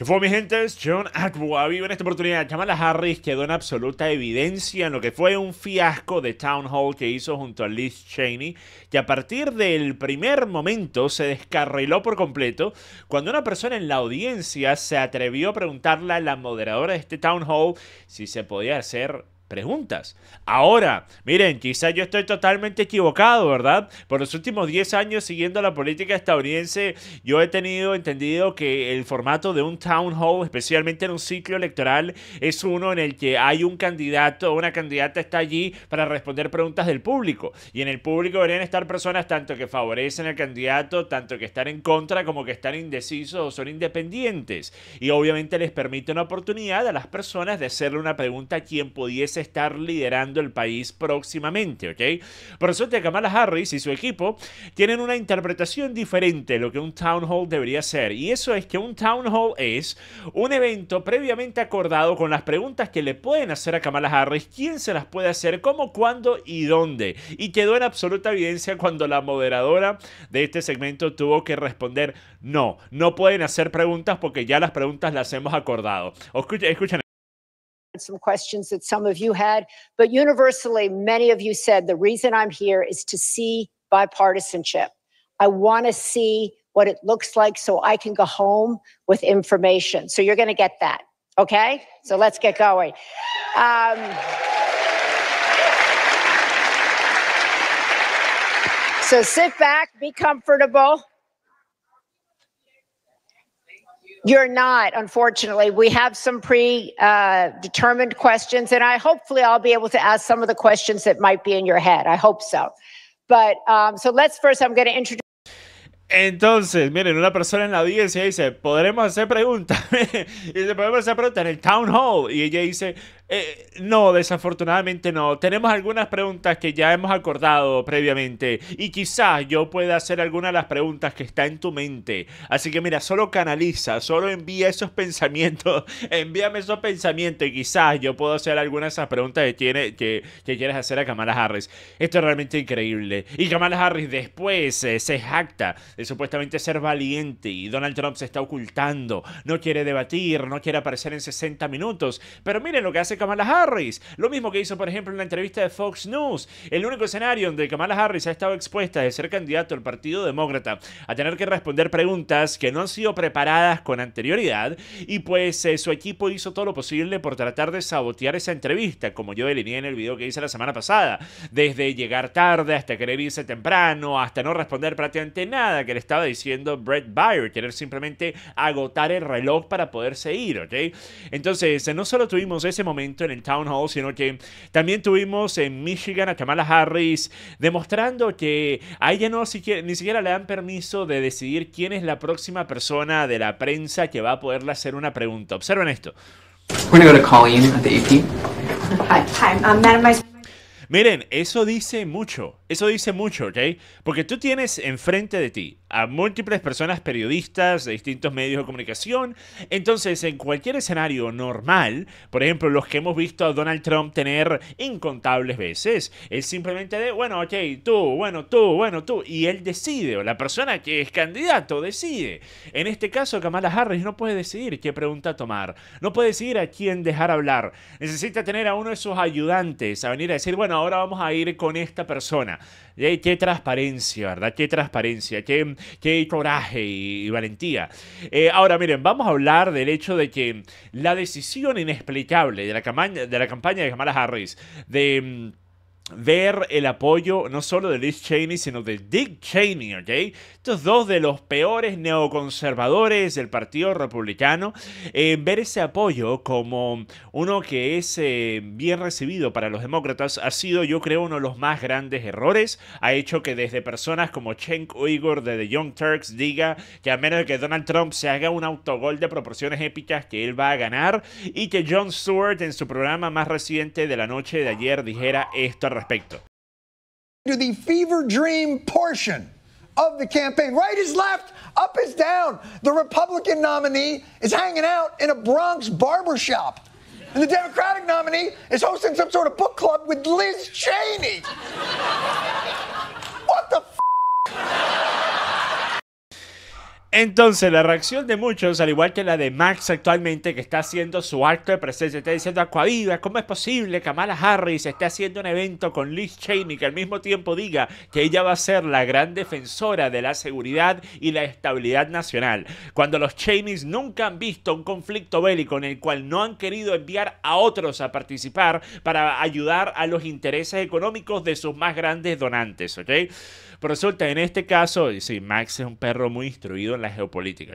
Que fue, mi gente? John Aqua en esta oportunidad. Kamala Harris quedó en absoluta evidencia en lo que fue un fiasco de Town Hall que hizo junto a Liz Cheney, que a partir del primer momento se descarriló por completo cuando una persona en la audiencia se atrevió a preguntarle a la moderadora de este Town Hall si se podía hacer preguntas. Ahora, miren, quizá yo estoy totalmente equivocado, ¿verdad? Por los últimos 10 años siguiendo la política estadounidense, yo he tenido entendido que el formato de un town hall, especialmente en un ciclo electoral, es uno en el que hay un candidato o una candidata está allí para responder preguntas del público. Y en el público deberían estar personas tanto que favorecen al candidato, tanto que están en contra, como que están indecisos o son independientes. Y obviamente les permite una oportunidad a las personas de hacerle una pregunta a quien pudiese estar liderando el país próximamente, ¿ok? Por suerte, Kamala Harris y su equipo tienen una interpretación diferente de lo que un town hall debería ser, y eso es que un town hall es un evento previamente acordado con las preguntas que le pueden hacer a Kamala Harris, quién se las puede hacer, cómo, cuándo y dónde. Y quedó en absoluta evidencia cuando la moderadora de este segmento tuvo que responder, no, no pueden hacer preguntas porque ya las preguntas las hemos acordado. escuchen some questions that some of you had, but universally, many of you said the reason I'm here is to see bipartisanship. I want to see what it looks like so I can go home with information. So you're going to get that. Okay? So let's get going. Um, so sit back, be comfortable. You're not, unfortunately. We have some pre-determined uh, questions, and I hopefully I'll be able to ask some of the questions that might be in your head. I hope so. But um, so let's first. I'm going to introduce. Entonces, miren, una persona en la audiencia dice, podremos hacer preguntas. y dice, podemos hacer preguntas en el town hall. Y ella dice, Eh, no, desafortunadamente no. Tenemos algunas preguntas que ya hemos acordado previamente y quizás yo pueda hacer alguna de las preguntas que está en tu mente. Así que mira, solo canaliza, solo envía esos pensamientos, envíame esos pensamientos y quizás yo puedo hacer algunas de esas preguntas que, tiene, que, quieres hacer a Kamala Harris. Esto es realmente increíble. Y Kamala Harris después eh, se jacta de supuestamente ser valiente y Donald Trump se está ocultando, no quiere debatir, no quiere aparecer en 60 minutos. Pero miren lo que hace Kamala Harris. Lo mismo que hizo, por ejemplo, en la entrevista de Fox News. El único escenario donde Kamala Harris ha estado expuesta de ser candidato al Partido Demócrata a tener que responder preguntas que no han sido preparadas con anterioridad y pues eh, su equipo hizo todo lo posible por tratar de sabotear esa entrevista, como yo delineé en el video que hice la semana pasada, desde llegar tarde hasta querer irse temprano, hasta no responder prácticamente nada que le estaba diciendo Brett Byer, querer simplemente agotar el reloj para poderse ir, ¿ok? Entonces, eh, no solo tuvimos ese momento, en el town hall, sino que también tuvimos en Michigan a Kamala Harris demostrando que a ella no ni siquiera le dan permiso de decidir quién es la próxima persona de la prensa que va a poderle hacer una pregunta. Observen esto. Miren, eso dice mucho. Eso dice mucho, ¿ok? Porque tú tienes enfrente de ti a múltiples personas periodistas de distintos medios de comunicación. Entonces, en cualquier escenario normal, por ejemplo, los que hemos visto a Donald Trump tener incontables veces, es simplemente de, bueno, ok, tú, bueno, tú, bueno, tú. Y él decide, o la persona que es candidato decide. En este caso, Kamala Harris no puede decidir qué pregunta tomar. No puede decidir a quién dejar hablar. Necesita tener a uno de sus ayudantes a venir a decir, bueno, ahora vamos a ir con esta persona. Qué, qué transparencia, ¿verdad? Qué transparencia, qué, coraje y, valentía. Eh, ahora, miren, vamos a hablar del hecho de que la decisión inexplicable de la, de la campaña de Kamala Harris de mm, ver el apoyo no solo de Liz Cheney, sino de Dick Cheney, ¿ok? Estos dos de los peores neoconservadores del Partido Republicano, eh, ver ese apoyo como uno que es eh, bien recibido para los demócratas ha sido, yo creo, uno de los más grandes errores. Ha hecho que desde personas como Chen Uyghur de The Young Turks diga que a menos de que Donald Trump se haga un autogol de proporciones épicas que él va a ganar y que John Stewart en su programa más reciente de la noche de ayer dijera esto respecto. To the fever dream portion of the campaign. Right is left, up is down. The Republican nominee is hanging out in a Bronx barbershop. And the Democratic nominee is hosting some sort of book club with Liz Cheney. what the f? Entonces, la reacción de muchos, al igual que la de Max actualmente, que está haciendo su acto de presencia, está diciendo acuaviva ¿cómo es posible que Kamala Harris esté haciendo un evento con Liz Cheney que al mismo tiempo diga que ella va a ser la gran defensora de la seguridad y la estabilidad nacional? Cuando los Cheneys nunca han visto un conflicto bélico en el cual no han querido enviar a otros a participar para ayudar a los intereses económicos de sus más grandes donantes, ¿ok? Pero resulta, en este caso, y sí, Max es un perro muy instruido la geopolítica.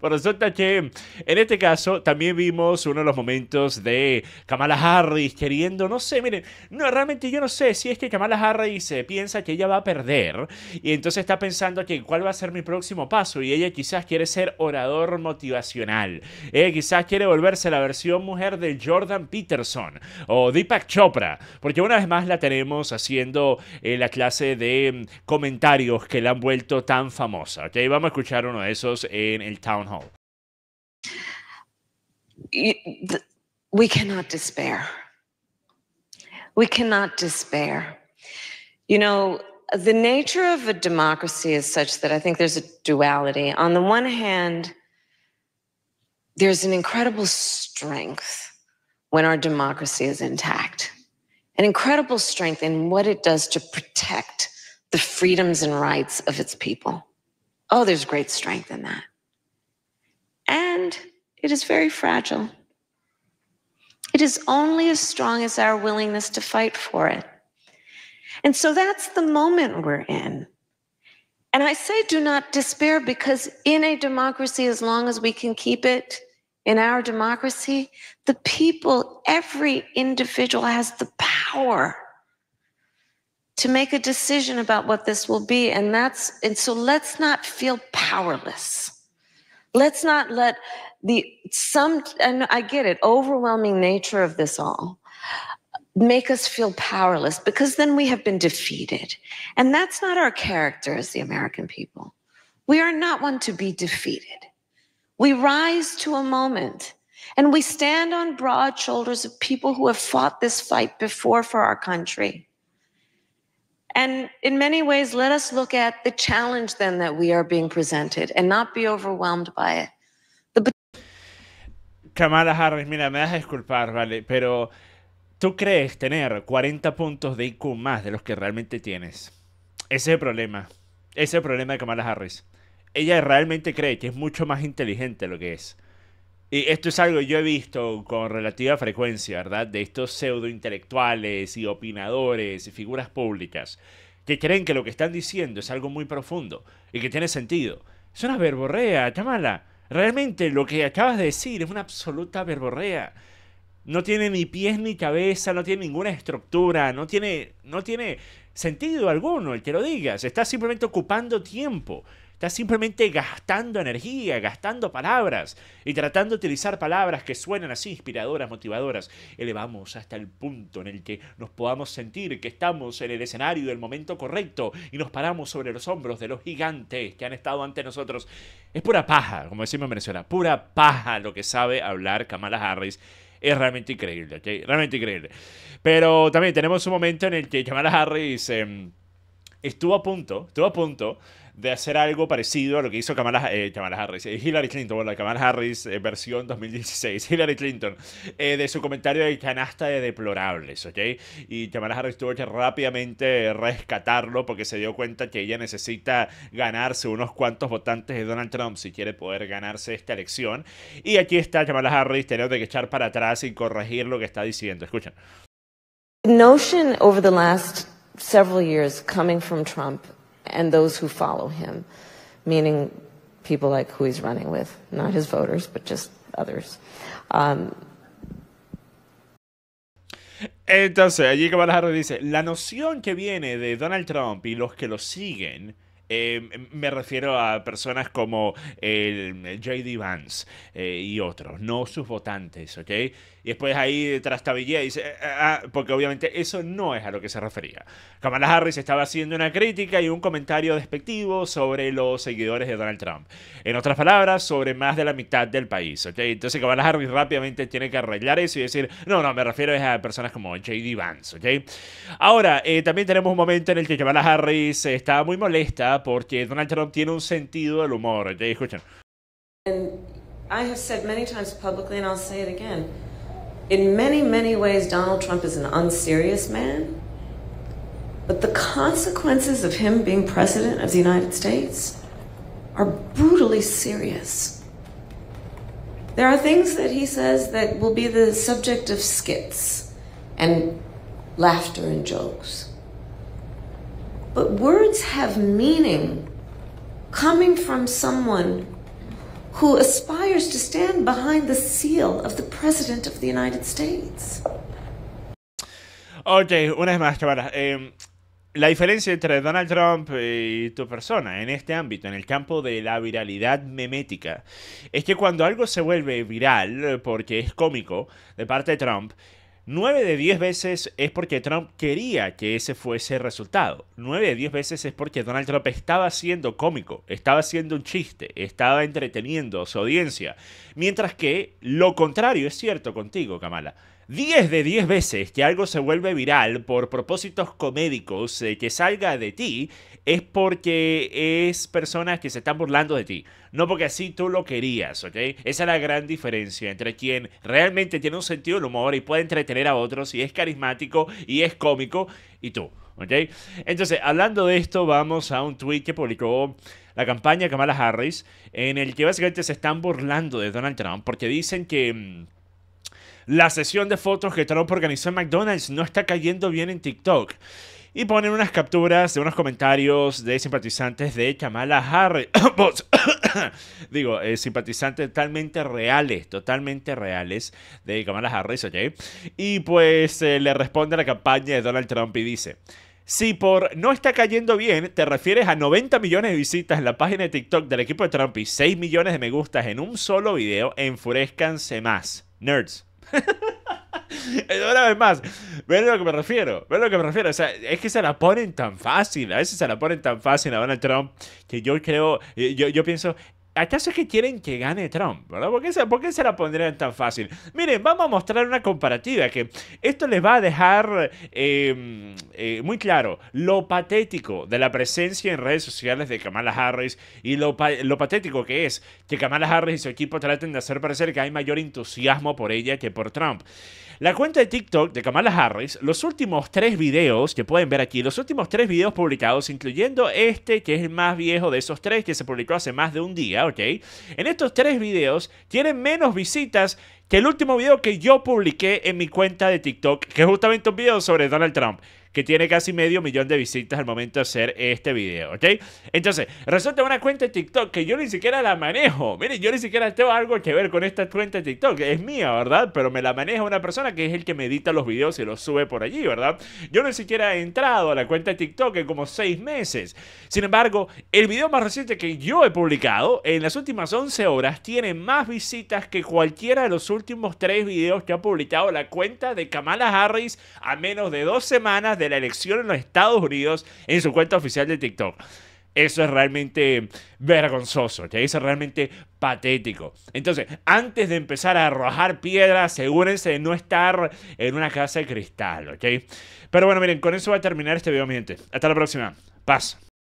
Por resulta que en este caso también vimos uno de los momentos de Kamala Harris queriendo, no sé, miren, no, realmente yo no sé si es que Kamala Harris eh, piensa que ella va a perder y entonces está pensando que cuál va a ser mi próximo paso y ella quizás quiere ser orador motivacional. Ella quizás quiere volverse la versión mujer de Jordan Peterson o Deepak Chopra, porque una vez más la tenemos haciendo eh, la clase de mm, comentarios que la han vuelto tan famosa. ¿ok? Vamos a escuchar uno de esos en el town hall? We cannot despair. We cannot despair. You know, the nature of a democracy is such that I think there's a duality. On the one hand, there's an incredible strength when our democracy is intact, an incredible strength in what it does to protect the freedoms and rights of its people. Oh, there's great strength in that. And it is very fragile. It is only as strong as our willingness to fight for it. And so that's the moment we're in. And I say do not despair because in a democracy, as long as we can keep it in our democracy, the people, every individual has the power to make a decision about what this will be. And that's, and so let's not feel powerless. Let's not let the some, and I get it, overwhelming nature of this all make us feel powerless because then we have been defeated. And that's not our character as the American people. We are not one to be defeated. We rise to a moment and we stand on broad shoulders of people who have fought this fight before for our country And in many ways, let us look at the challenge then that we are being presented and not be overwhelmed by The... Kamala Harris, mira, me das a disculpar, vale, pero tú crees tener 40 puntos de IQ más de los que realmente tienes. Ese problema. Ese es el problema de Kamala Harris. Ella realmente cree que es mucho más inteligente lo que es. Y esto es algo que yo he visto con relativa frecuencia, ¿verdad? De estos pseudointelectuales y opinadores y figuras públicas que creen que lo que están diciendo es algo muy profundo y que tiene sentido. Es una verborrea, chamala. Realmente lo que acabas de decir es una absoluta verborrea. No tiene ni pies ni cabeza, no tiene ninguna estructura, no tiene, no tiene sentido alguno el que lo digas. Está simplemente ocupando tiempo Está simplemente gastando energía, gastando palabras y tratando de utilizar palabras que suenan así inspiradoras, motivadoras. Elevamos hasta el punto en el que nos podamos sentir que estamos en el escenario del momento correcto y nos paramos sobre los hombros de los gigantes que han estado ante nosotros. Es pura paja, como decimos en Venezuela, pura paja lo que sabe hablar Kamala Harris es realmente increíble, ¿ok? Realmente increíble. Pero también tenemos un momento en el que Kamala Harris em, estuvo a punto, estuvo a punto de hacer algo parecido a lo que hizo Kamala, eh, Harris, eh, Hillary Clinton, bueno, Kamala Harris eh, versión 2016, Hillary Clinton, de su comentario de canasta de deplorables, ¿ok? Y Kamala Harris tuvo que rápidamente rescatarlo porque se dio cuenta que ella necesita ganarse unos cuantos votantes de Donald Trump si quiere poder ganarse esta elección. Y aquí está Kamala Harris teniendo que echar para atrás y corregir lo que está diciendo. Escuchen. Trump and those who follow him, meaning people like who he's running with, not his voters, but just others. Um, Entonces, allí Kamala dice, la noción que viene de Donald Trump y los que lo siguen, eh, me refiero a personas como J.D. Vance eh, y otros, no sus votantes, ¿ok? Y después ahí trastabillea y dice, ah, ah, ah, porque obviamente eso no es a lo que se refería. Kamala Harris estaba haciendo una crítica y un comentario despectivo sobre los seguidores de Donald Trump. En otras palabras, sobre más de la mitad del país. ¿okay? Entonces Kamala Harris rápidamente tiene que arreglar eso y decir, no, no, me refiero a personas como JD Vance. ¿okay? Ahora, eh, también tenemos un momento en el que Kamala Harris está muy molesta porque Donald Trump tiene un sentido del humor. ¿okay? Escuchen. I have said many times publicly and I'll say it again. in many, many ways, Donald Trump is an unserious man. But the consequences of him being president of the United States are brutally serious. There are things that he says that will be the subject of skits and laughter and jokes. But words have meaning coming from someone who aspires to stand behind the seal of the President of the United States. Ok, una vez más, em, la diferencia entre Donald Trump y tu persona en este ámbito, en el campo de la viralidad memética, es que cuando algo se vuelve viral, eh, porque es cómico, de parte de Trump, 9 de 10 veces es porque Trump quería que ese fuese el resultado. 9 de 10 veces es porque Donald Trump estaba siendo cómico, estaba haciendo un chiste, estaba entreteniendo a su audiencia. Mientras que lo contrario es cierto contigo, Kamala. 10 de 10 veces que algo se vuelve viral por propósitos comédicos eh, que salga de ti es porque es personas que se están burlando de ti, no porque así tú lo querías, ¿ok? Esa es la gran diferencia entre quien realmente tiene un sentido del humor y puede entretener a otros y es carismático y es cómico y tú. ¿ok? Entonces, hablando de esto, vamos a un tweet que publicó la campaña Kamala Harris, en el que básicamente se están burlando de Donald Trump porque dicen que mm, la sesión de fotos que Trump organizó en McDonald's no está cayendo bien en TikTok. Y ponen unas capturas de unos comentarios de simpatizantes de Kamala Harris. Digo, eh, simpatizantes totalmente reales, totalmente reales de Kamala Harris, ¿ok? Y pues eh, le responde a la campaña de Donald Trump y dice... Si por no está cayendo bien te refieres a 90 millones de visitas en la página de TikTok del equipo de Trump y 6 millones de me gustas en un solo video, enfurezcanse más. Nerds. Una vez más, ven lo que me refiero, ven lo que me refiero. O sea, es que se la ponen tan fácil, a veces se la ponen tan fácil a Donald Trump que yo creo, eh, yo, yo pienso, ¿Acaso es que quieren que gane Trump, ¿Por qué, se, la pondrían tan fácil? Miren, vamos a mostrar una comparativa que esto les va a dejar em, eh, muy claro lo patético de la presencia en redes sociales de Kamala Harris y lo, lo patético que es que Kamala Harris y su equipo traten de hacer parecer que hay mayor entusiasmo por ella que por Trump. La cuenta de TikTok de Kamala Harris, los últimos tres videos que pueden ver aquí, los últimos tres videos publicados, incluyendo este que es el más viejo de esos tres que se publicó hace más de un día, ¿ok? En estos tres videos tienen menos visitas que el último video que yo publiqué en mi cuenta de TikTok, que es justamente un video sobre Donald Trump que tiene casi medio millón de visitas al momento de hacer este video, ¿ok? Entonces, resulta una cuenta de TikTok que yo ni siquiera la manejo. Miren, yo ni siquiera tengo algo que ver con esta cuenta de TikTok. Es mía, ¿verdad? Pero me la maneja una persona que es el que me edita los videos y los sube por allí, ¿verdad? Yo ni siquiera he entrado a la cuenta de TikTok en como seis meses. Sin embargo, el video más reciente que yo he publicado en las últimas 11 horas tiene más visitas que cualquiera de los últimos tres videos que ha publicado la cuenta de Kamala Harris a menos de dos semanas de la elección en los Estados Unidos en su cuenta oficial de TikTok. Eso es realmente vergonzoso, ¿ok? Eso es realmente patético. Entonces, antes de empezar a arrojar piedras, asegúrense de no estar en una casa de cristal, ¿ok? Pero bueno, miren, con eso va a terminar este video, mi gente. Hasta la próxima. Paz.